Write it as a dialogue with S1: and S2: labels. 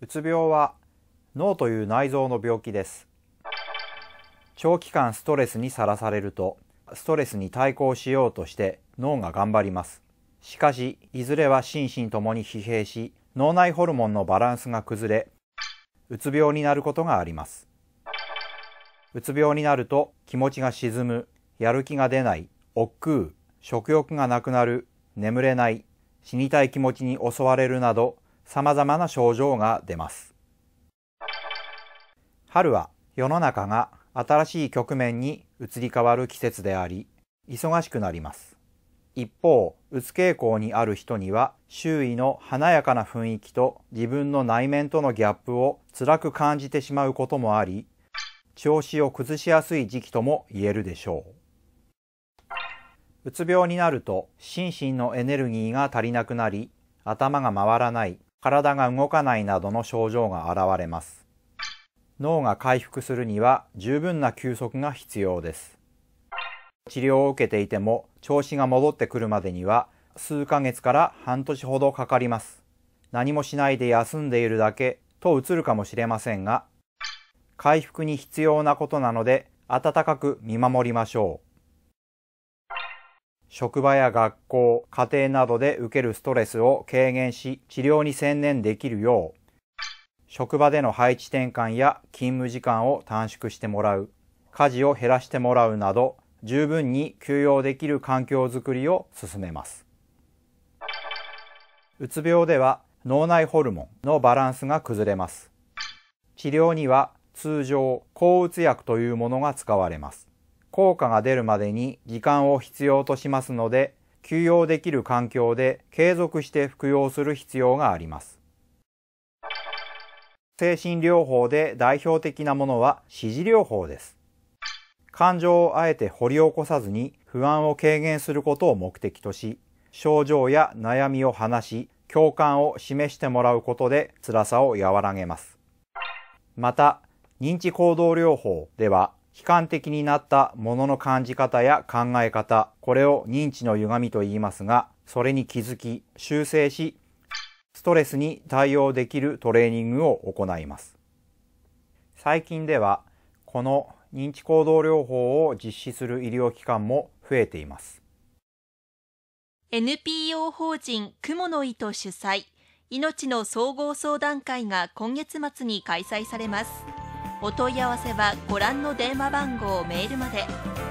S1: うつ病は脳という内臓の病気です長期間ストレスにさらされるとストレスに対抗しようとして脳が頑張りますしかしいずれは心身ともに疲弊し脳内ホルモンのバランスが崩れうつ病になることがありますうつ病になると気持ちが沈むやる気が出ない億劫食欲がなくなる眠れない死にたい気持ちに襲われるなどさまざまな症状が出ます。春は世の中が新しい局面に移り変わる季節であり、忙しくなります。一方、うつ傾向にある人には、周囲の華やかな雰囲気と自分の内面とのギャップを辛く感じてしまうこともあり、調子を崩しやすい時期とも言えるでしょう。うつ病になると、心身のエネルギーが足りなくなり、頭が回らない、体が動かないなどの症状が現れます。脳が回復するには十分な休息が必要です。治療を受けていても調子が戻ってくるまでには数ヶ月から半年ほどかかります。何もしないで休んでいるだけと映るかもしれませんが、回復に必要なことなので温かく見守りましょう。職場や学校、家庭などで受けるストレスを軽減し治療に専念できるよう、職場での配置転換や勤務時間を短縮してもらう、家事を減らしてもらうなど、十分に休養できる環境づくりを進めます。うつ病では脳内ホルモンのバランスが崩れます。治療には通常、抗うつ薬というものが使われます。効果が出るまでに時間を必要としますので、休養できる環境で継続して服用する必要があります。精神療法で代表的なものは指示療法です。感情をあえて掘り起こさずに不安を軽減することを目的とし、症状や悩みを話し、共感を示してもらうことで辛さを和らげます。また、認知行動療法では悲観的になったものの感じ方や考え方、これを認知の歪みと言いますが、それに気づき、修正し、ストレスに対応できるトレーニングを行います。最近では、この認知行動療法を実施する医療機関も増えています。NPO 法人雲の糸主催、命の総合相談会が今月末に開催されます。お問い合わせはご覧の電話番号メールまで。